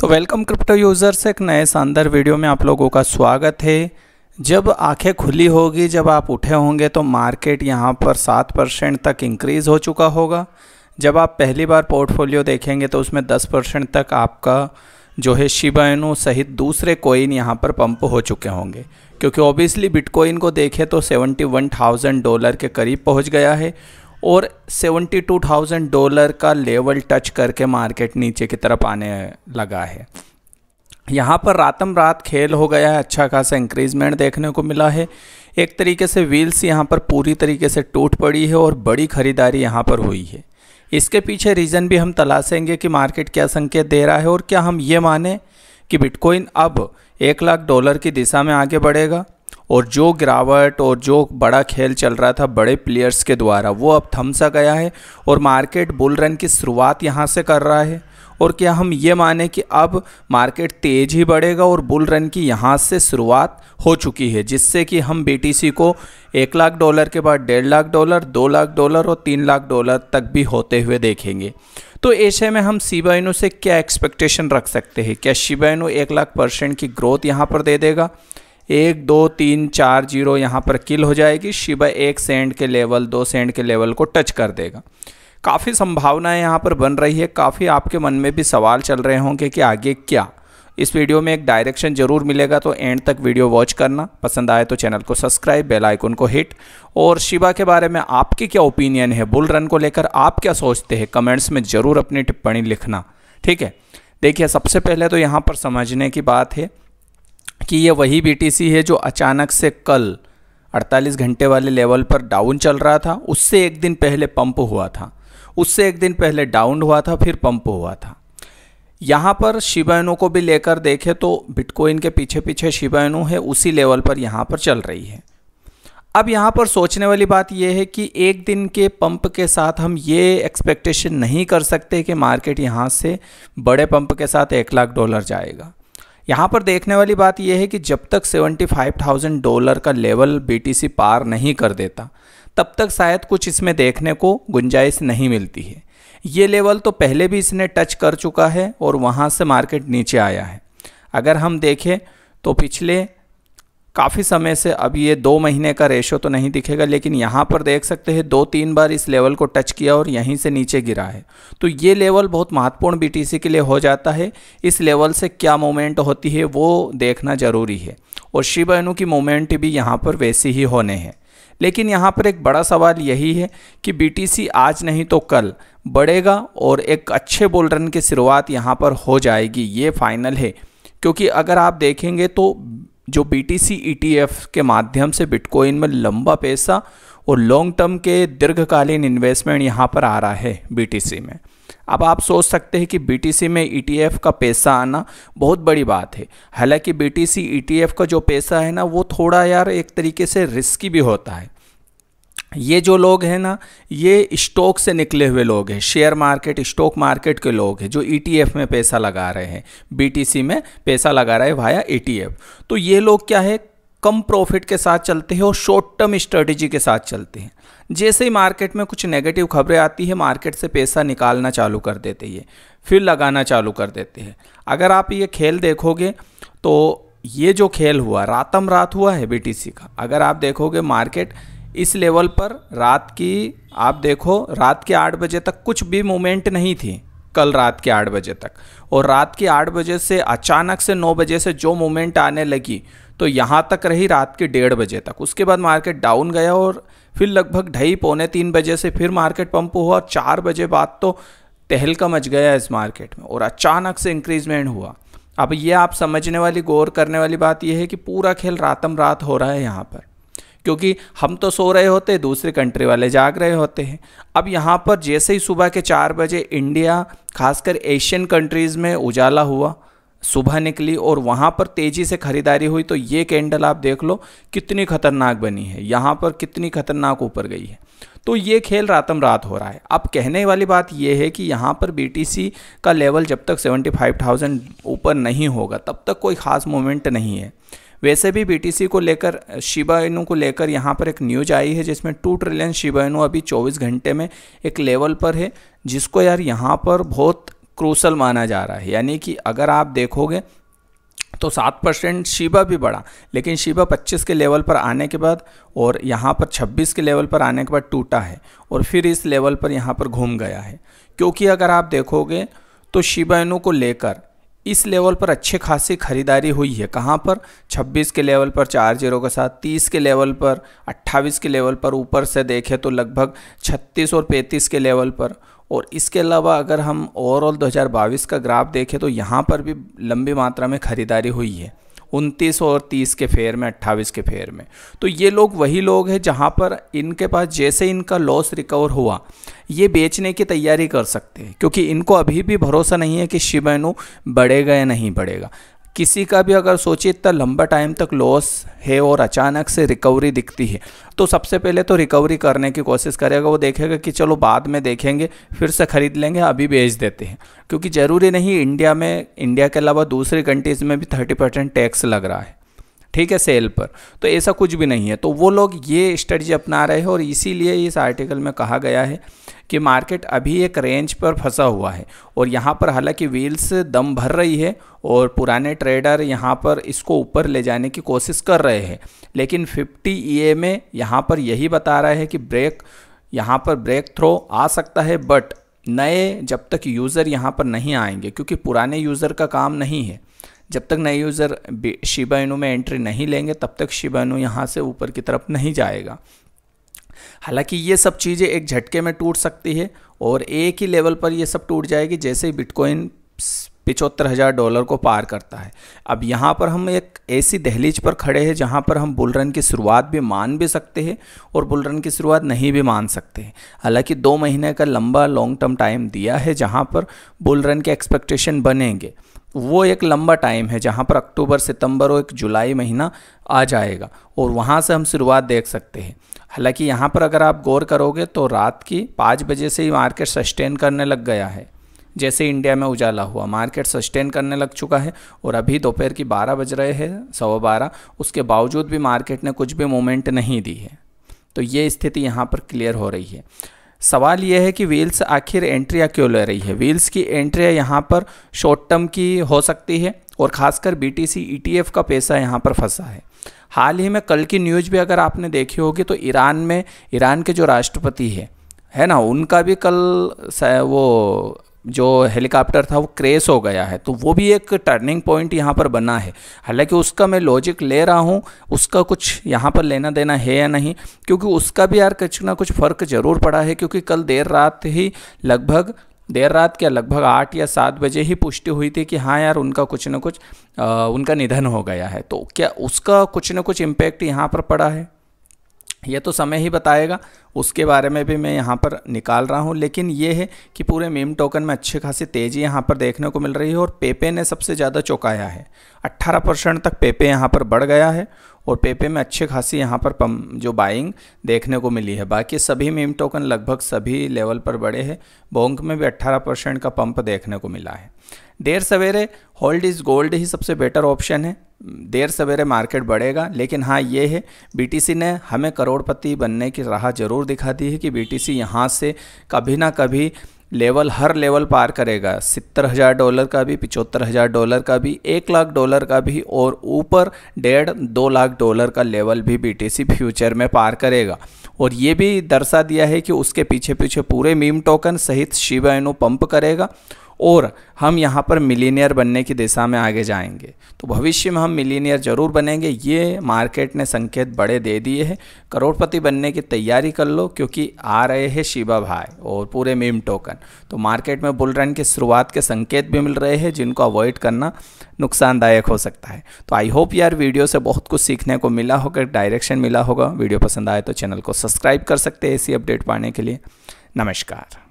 तो welcome crypto users एक नए शानदार वीडियो में आप लोगों का स्वागत है जब आंखें खुली होगी जब आप उठे होंगे तो मार्केट यहाँ पर सात परसेंट तक इंक्रीज़ हो चुका होगा जब आप पहली बार पोर्टफोलियो देखेंगे तो उसमें दस परसेंट तक आपका जो है शिबाइनो सहित दूसरे कोइन यहाँ पर पंप हो चुके होंगे क्योंकि ऑब्वियसली बिटकॉइन को देखें तो सेवेंटी वन थाउजेंड डॉलर के करीब पहुँच गया है और 72,000 डॉलर का लेवल टच करके मार्केट नीचे की तरफ आने लगा है यहाँ पर रातम रात खेल हो गया है अच्छा खासा इंक्रीजमेंट देखने को मिला है एक तरीके से व्हील्स यहाँ पर पूरी तरीके से टूट पड़ी है और बड़ी खरीदारी यहाँ पर हुई है इसके पीछे रीज़न भी हम तलाशेंगे कि मार्केट क्या संकेत दे रहा है और क्या हम ये माने कि बिटकॉइन अब एक लाख डॉलर की दिशा में आगे बढ़ेगा और जो गिरावट और जो बड़ा खेल चल रहा था बड़े प्लेयर्स के द्वारा वो अब थम सा गया है और मार्केट बुल रन की शुरुआत यहाँ से कर रहा है और क्या हम ये माने कि अब मार्केट तेज ही बढ़ेगा और बुल रन की यहाँ से शुरुआत हो चुकी है जिससे कि हम बी को एक लाख डॉलर के बाद डेढ़ लाख डॉलर दो लाख डॉलर और तीन लाख डॉलर तक भी होते हुए देखेंगे तो ऐसे में हम शिबाइनो से क्या एक्सपेक्टेशन रख सकते हैं क्या शिबाइनो एक लाख परसेंट की ग्रोथ यहाँ पर दे देगा एक दो तीन चार जीरो यहाँ पर किल हो जाएगी शिबा एक सेंड के लेवल दो सेंड के लेवल को टच कर देगा काफ़ी संभावनाएं यहाँ पर बन रही है काफ़ी आपके मन में भी सवाल चल रहे होंगे कि आगे क्या इस वीडियो में एक डायरेक्शन जरूर मिलेगा तो एंड तक वीडियो वॉच करना पसंद आए तो चैनल को सब्सक्राइब बेल आइकन को हिट और शिवा के बारे में आपके क्या ओपिनियन है बुल रन को लेकर आप क्या सोचते हैं कमेंट्स में ज़रूर अपनी टिप्पणी लिखना ठीक है देखिए सबसे पहले तो यहाँ पर समझने की बात है कि ये वही बी है जो अचानक से कल 48 घंटे वाले लेवल पर डाउन चल रहा था उससे एक दिन पहले पंप हुआ था उससे एक दिन पहले डाउन हुआ था फिर पंप हुआ था यहाँ पर शिवायनों को भी लेकर देखें तो बिटकॉइन के पीछे पीछे शिवायनों है उसी लेवल पर यहाँ पर चल रही है अब यहाँ पर सोचने वाली बात यह है कि एक दिन के पंप के साथ हम ये एक्सपेक्टेशन नहीं कर सकते कि मार्केट यहाँ से बड़े पंप के साथ एक लाख डॉलर जाएगा यहाँ पर देखने वाली बात यह है कि जब तक 75,000 डॉलर का लेवल बीटीसी पार नहीं कर देता तब तक शायद कुछ इसमें देखने को गुंजाइश नहीं मिलती है ये लेवल तो पहले भी इसने टच कर चुका है और वहाँ से मार्केट नीचे आया है अगर हम देखें तो पिछले काफ़ी समय से अब ये दो महीने का रेशो तो नहीं दिखेगा लेकिन यहाँ पर देख सकते हैं दो तीन बार इस लेवल को टच किया और यहीं से नीचे गिरा है तो ये लेवल बहुत महत्वपूर्ण बीटीसी के लिए हो जाता है इस लेवल से क्या मोमेंट होती है वो देखना ज़रूरी है और शिव अनु की मोमेंट भी यहाँ पर वैसी ही होने हैं लेकिन यहाँ पर एक बड़ा सवाल यही है कि बी आज नहीं तो कल बढ़ेगा और एक अच्छे बोल रन की शुरुआत यहाँ पर हो जाएगी ये फाइनल है क्योंकि अगर आप देखेंगे तो जो B T C E T F के माध्यम से बिटकॉइन में लंबा पैसा और लॉन्ग टर्म के दीर्घकालीन इन्वेस्टमेंट यहाँ पर आ रहा है बी टी सी में अब आप सोच सकते हैं कि सी में एफ e का पैसा आना बहुत बड़ी बात है हालांकि टी एफ e का जो पैसा है ना वो थोड़ा यार एक तरीके से रिस्की भी होता है ये जो लोग हैं ना ये स्टॉक से निकले हुए लोग हैं शेयर मार्केट स्टॉक मार्केट के लोग हैं जो ईटीएफ e में पैसा लगा रहे हैं बीटीसी में पैसा लगा रहे हैं भाया ईटीएफ e तो ये लोग क्या है कम प्रॉफिट के साथ चलते हैं और शॉर्ट टर्म स्ट्रेटजी के साथ चलते हैं जैसे ही मार्केट में कुछ नेगेटिव खबरें आती है मार्केट से पैसा निकालना चालू कर देते ये फिर लगाना चालू कर देते हैं अगर आप ये खेल देखोगे तो ये जो खेल हुआ रातम रात हुआ है बीटीसी का अगर आप देखोगे मार्केट इस लेवल पर रात की आप देखो रात के आठ बजे तक कुछ भी मूवमेंट नहीं थी कल रात के आठ बजे तक और रात के आठ बजे से अचानक से नौ बजे से जो मूवमेंट आने लगी तो यहाँ तक रही रात के डेढ़ बजे तक उसके बाद मार्केट डाउन गया और फिर लगभग ढाई पौने तीन बजे से फिर मार्केट पंप हुआ और चार बजे बाद तो तहलका मच गया इस मार्केट में और अचानक से इंक्रीजमेंट हुआ अब ये आप समझने वाली गौर करने वाली बात यह है कि पूरा खेल रातम रात हो रहा है यहाँ पर क्योंकि हम तो सो रहे होते दूसरे कंट्री वाले जाग रहे होते हैं अब यहाँ पर जैसे ही सुबह के चार बजे इंडिया खासकर एशियन कंट्रीज़ में उजाला हुआ सुबह निकली और वहाँ पर तेज़ी से ख़रीदारी हुई तो ये कैंडल आप देख लो कितनी ख़तरनाक बनी है यहाँ पर कितनी ख़तरनाक ऊपर गई है तो ये खेल रातम रात हो रहा है अब कहने वाली बात ये है कि यहाँ पर बीटीसी का लेवल जब तक 75,000 ऊपर नहीं होगा तब तक कोई ख़ास मोमेंट नहीं है वैसे भी बीटीसी को लेकर शिबा इनू को लेकर यहाँ पर एक न्यूज आई है जिसमें टू ट्रिलियन शिबा इनू अभी 24 घंटे में एक लेवल पर है जिसको यार यहाँ पर बहुत क्रूसल माना जा रहा है यानी कि अगर आप देखोगे तो सात परसेंट शिबा भी बढ़ा लेकिन शिबा 25 के लेवल पर आने के बाद और यहाँ पर 26 के लेवल पर आने के बाद टूटा है और फिर इस लेवल पर यहाँ पर घूम गया है क्योंकि अगर आप देखोगे तो शिबा इनू को लेकर इस लेवल पर अच्छे खासी खरीदारी हुई है कहाँ पर 26 के लेवल पर चार जीरो के साथ 30 के लेवल पर 28 के लेवल पर ऊपर से देखें तो लगभग 36 और 35 के लेवल पर और इसके अलावा अगर हम ओवरऑल 2022 का ग्राफ देखें तो यहाँ पर भी लंबी मात्रा में खरीदारी हुई है उनतीस और तीस के फेयर में अट्ठाईस के फेयर में तो ये लोग वही लोग हैं जहाँ पर इनके पास जैसे इनका लॉस रिकवर हुआ ये बेचने की तैयारी कर सकते हैं क्योंकि इनको अभी भी भरोसा नहीं है कि शिबाइनो बढ़ेगा या नहीं बढ़ेगा किसी का भी अगर सोचिए इतना लंबा टाइम तक लॉस है और अचानक से रिकवरी दिखती है तो सबसे पहले तो रिकवरी करने की कोशिश करेगा वो देखेगा कि चलो बाद में देखेंगे फिर से ख़रीद लेंगे अभी बेच देते हैं क्योंकि ज़रूरी नहीं इंडिया में इंडिया के अलावा दूसरी कंट्रीज़ में भी थर्टी परसेंट टैक्स लग रहा है ठीक है सेल पर तो ऐसा कुछ भी नहीं है तो वो लोग ये स्ट्रेटजी अपना रहे हैं और इसीलिए इस आर्टिकल में कहा गया है कि मार्केट अभी एक रेंज पर फंसा हुआ है और यहाँ पर हालांकि व्हील्स दम भर रही है और पुराने ट्रेडर यहाँ पर इसको ऊपर ले जाने की कोशिश कर रहे हैं लेकिन 50 ई e में यहाँ पर यही बता रहा है कि ब्रेक यहाँ पर ब्रेक थ्रो आ सकता है बट नए जब तक यूज़र यहाँ पर नहीं आएंगे क्योंकि पुराने यूज़र का काम नहीं है जब तक नए यूज़र शिबाइनू में एंट्री नहीं लेंगे तब तक शिबाइनू यहाँ से ऊपर की तरफ नहीं जाएगा हालांकि ये सब चीज़ें एक झटके में टूट सकती है और एक ही लेवल पर ये सब टूट जाएगी जैसे ही बिटकॉइन पिचहत्तर हज़ार डॉलर को पार करता है अब यहाँ पर हम एक ऐसी दहलीज पर खड़े हैं जहाँ पर हम बुल रन की शुरुआत भी मान भी सकते हैं और बुल रन की शुरुआत नहीं भी मान सकते हैं हालांकि दो महीने का लंबा लॉन्ग टर्म टाइम दिया है जहाँ पर बुल रन के एक्सपेक्टेशन बनेंगे वो एक लंबा टाइम है जहाँ पर अक्टूबर सितंबर और एक जुलाई महीना आ जाएगा और वहाँ से हम शुरुआत देख सकते हैं हालांकि यहाँ पर अगर आप गौर करोगे तो रात की पाँच बजे से ही मार्केट सस्टेन करने लग गया है जैसे इंडिया में उजाला हुआ मार्केट सस्टेन करने लग चुका है और अभी दोपहर की बारह बज रहे हैं सवा बारह उसके बावजूद भी मार्केट ने कुछ भी मोमेंट नहीं दी है तो ये स्थिति यहाँ पर क्लियर हो रही है सवाल यह है कि व्हील्स आखिर एंट्रियाँ क्यों ले रही है व्हील्स की एंट्रियाँ यहाँ पर शॉर्ट टर्म की हो सकती है और ख़ासकर बी टी e का पैसा यहाँ पर फंसा है हाल ही में कल की न्यूज़ भी अगर आपने देखी होगी तो ईरान में ईरान के जो राष्ट्रपति है है ना उनका भी कल वो जो हेलीकॉप्टर था वो क्रेश हो गया है तो वो भी एक टर्निंग पॉइंट यहाँ पर बना है हालांकि उसका मैं लॉजिक ले रहा हूँ उसका कुछ यहाँ पर लेना देना है या नहीं क्योंकि उसका भी यार कुछ ना कुछ फ़र्क ज़रूर पड़ा है क्योंकि कल देर रात ही लगभग देर रात क्या लगभग आठ या सात बजे ही पुष्टि हुई थी कि हाँ यार उनका कुछ ना कुछ आ, उनका निधन हो गया है तो क्या उसका कुछ ना कुछ इम्पैक्ट यहाँ पर पड़ा है ये तो समय ही बताएगा उसके बारे में भी मैं यहाँ पर निकाल रहा हूँ लेकिन ये है कि पूरे मीम टोकन में अच्छी खासी तेज़ी यहाँ पर देखने को मिल रही है और पेपे ने सबसे ज़्यादा चौंकाया है 18 परसेंट तक पेपे यहाँ पर बढ़ गया है और पेपे में अच्छी खासी यहाँ पर पम जो बाइंग देखने को मिली है बाकी सभी मीम टोकन लगभग सभी लेवल पर बढ़े हैं बोंक में भी अट्ठारह परसेंट का पंप देखने को मिला है देर सवेरे होल्ड इज़ गोल्ड ही सबसे बेटर ऑप्शन है देर सवेरे मार्केट बढ़ेगा लेकिन हाँ ये है बीटीसी ने हमें करोड़पति बनने की राह ज़रूर दिखा दी है कि बीटीसी यहाँ से कभी ना कभी लेवल हर लेवल पार करेगा सत्तर हज़ार डॉलर का भी पिचहत्तर हज़ार डॉलर का भी एक लाख डॉलर का भी और ऊपर डेढ़ दो लाख डॉलर का लेवल भी बीटीसी फ्यूचर में पार करेगा और ये भी दर्शा दिया है कि उसके पीछे पीछे पूरे मीम टोकन सहित शिवा पंप करेगा और हम यहाँ पर मिलीनियर बनने की दिशा में आगे जाएंगे तो भविष्य में हम मिलीनियर ज़रूर बनेंगे ये मार्केट ने संकेत बड़े दे दिए हैं करोड़पति बनने की तैयारी कर लो क्योंकि आ रहे हैं शिवा भाई और पूरे मीम टोकन तो मार्केट में बुल रन की शुरुआत के संकेत भी मिल रहे हैं जिनको अवॉइड करना नुकसानदायक हो सकता है तो आई होप यार वीडियो से बहुत कुछ सीखने को मिला होगा डायरेक्शन मिला होगा वीडियो पसंद आए तो चैनल को सब्सक्राइब कर सकते हैं ऐसी अपडेट पाने के लिए नमस्कार